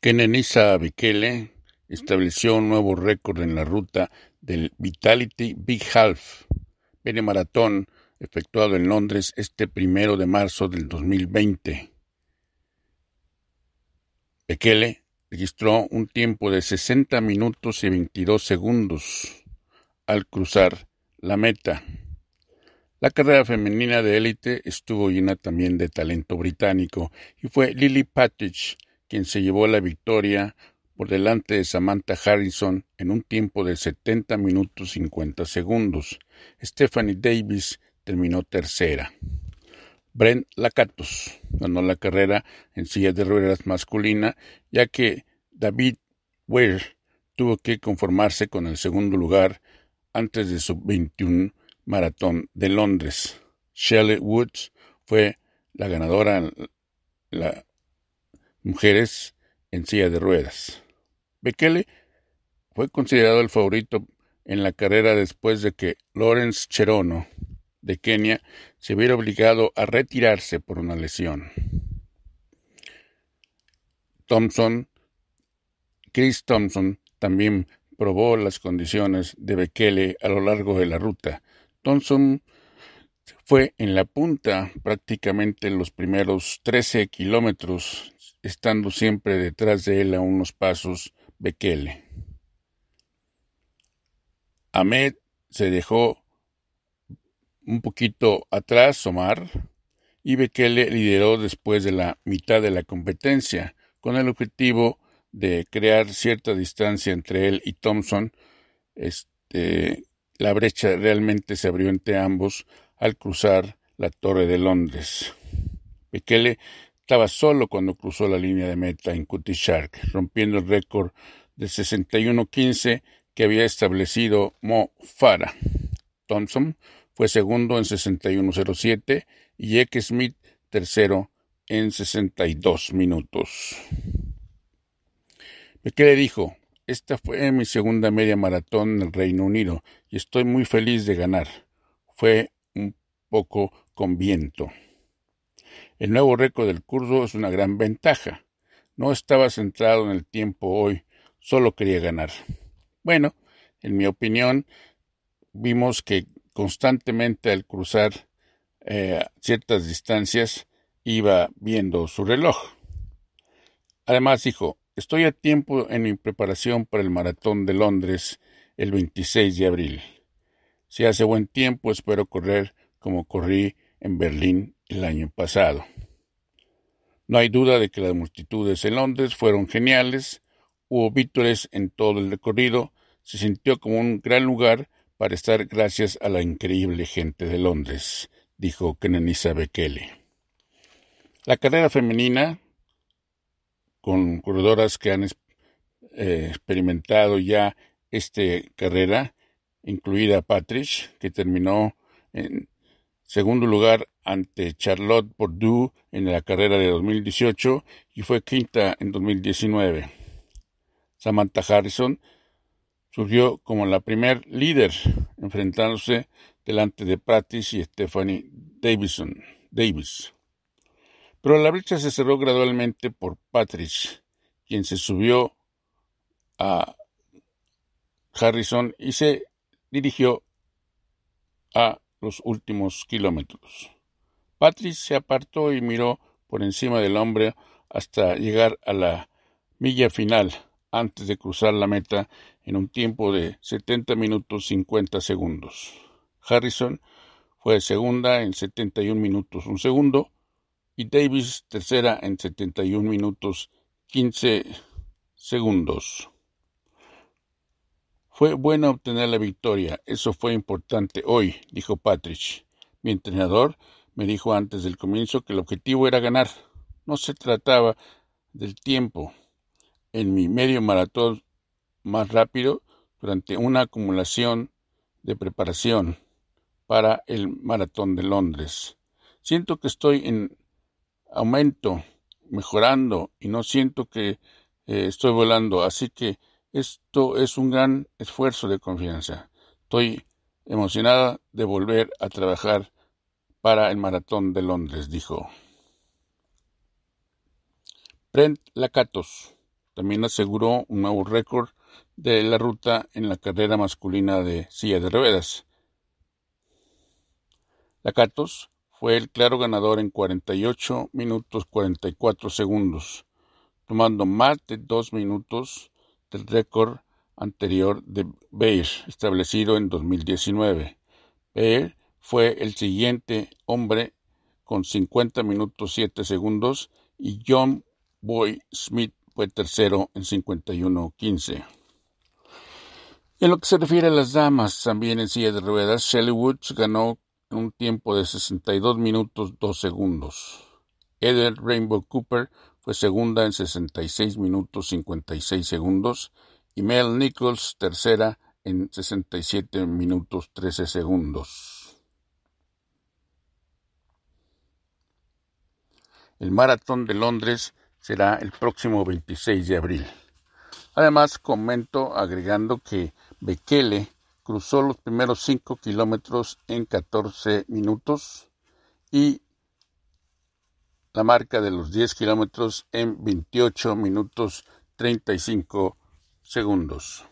Kenenisa Bekele estableció un nuevo récord en la ruta del Vitality Big Half, maratón efectuado en Londres este primero de marzo del 2020. Bekele registró un tiempo de 60 minutos y 22 segundos al cruzar la meta. La carrera femenina de élite estuvo llena también de talento británico y fue Lily Pattridge quien se llevó la victoria por delante de Samantha Harrison en un tiempo de 70 minutos 50 segundos. Stephanie Davis terminó tercera. Brent Lacatos ganó la carrera en silla de ruedas masculina, ya que David Weir tuvo que conformarse con el segundo lugar antes de su 21 maratón de Londres. Shelley Woods fue la ganadora en la mujeres en silla de ruedas. Bekele fue considerado el favorito en la carrera después de que Lawrence Cherono de Kenia se viera obligado a retirarse por una lesión. Thompson, Chris Thompson, también probó las condiciones de Bekele a lo largo de la ruta. Thompson fue en la punta prácticamente los primeros 13 kilómetros estando siempre detrás de él a unos pasos Bekele. Ahmed se dejó un poquito atrás Omar y Bekele lideró después de la mitad de la competencia con el objetivo de crear cierta distancia entre él y Thompson. Este, la brecha realmente se abrió entre ambos al cruzar la Torre de Londres. Bekele estaba solo cuando cruzó la línea de meta en Shark, rompiendo el récord de 61 que había establecido Mo Farah. Thompson fue segundo en 61.07 y Eck Smith tercero en 62 minutos. le dijo, esta fue mi segunda media maratón en el Reino Unido y estoy muy feliz de ganar. Fue un poco con viento. El nuevo récord del curso es una gran ventaja. No estaba centrado en el tiempo hoy, solo quería ganar. Bueno, en mi opinión, vimos que constantemente al cruzar eh, ciertas distancias iba viendo su reloj. Además hijo, estoy a tiempo en mi preparación para el maratón de Londres el 26 de abril. Si hace buen tiempo espero correr como corrí en Berlín el año pasado. No hay duda de que las multitudes en Londres fueron geniales, hubo vítores en todo el recorrido, se sintió como un gran lugar para estar gracias a la increíble gente de Londres, dijo Kenenisa Bekele. La carrera femenina, con corredoras que han eh, experimentado ya esta carrera, incluida Patrick, que terminó en segundo lugar ante Charlotte Bordeaux en la carrera de 2018 y fue quinta en 2019. Samantha Harrison surgió como la primer líder, enfrentándose delante de Pratis y Stephanie Davison, Davis. Pero la brecha se cerró gradualmente por Patrick, quien se subió a Harrison y se dirigió a los últimos kilómetros. Patrick se apartó y miró por encima del hombre hasta llegar a la milla final antes de cruzar la meta en un tiempo de 70 minutos 50 segundos. Harrison fue segunda en 71 minutos un segundo y Davis tercera en 71 minutos 15 segundos. Fue bueno obtener la victoria, eso fue importante hoy, dijo Patrick. Mi entrenador me dijo antes del comienzo que el objetivo era ganar. No se trataba del tiempo. En mi medio maratón más rápido, durante una acumulación de preparación para el maratón de Londres. Siento que estoy en aumento, mejorando, y no siento que eh, estoy volando, así que esto es un gran esfuerzo de confianza. Estoy emocionada de volver a trabajar para el Maratón de Londres, dijo. Brent Lacatos también aseguró un nuevo récord de la ruta en la carrera masculina de silla de ruedas. Lacatos fue el claro ganador en 48 minutos 44 segundos, tomando más de dos minutos del récord anterior de Bayer, establecido en 2019. Bayer fue el siguiente hombre con 50 minutos 7 segundos y John Boy Smith fue tercero en 15 En lo que se refiere a las damas, también en silla de ruedas, Shelley Woods ganó un tiempo de 62 minutos 2 segundos. Edel Rainbow Cooper fue segunda en 66 minutos 56 segundos y Mel Nichols tercera en 67 minutos 13 segundos. El maratón de Londres será el próximo 26 de abril. Además, comento agregando que Bekele cruzó los primeros 5 kilómetros en 14 minutos y la marca de los 10 kilómetros en 28 minutos 35 segundos.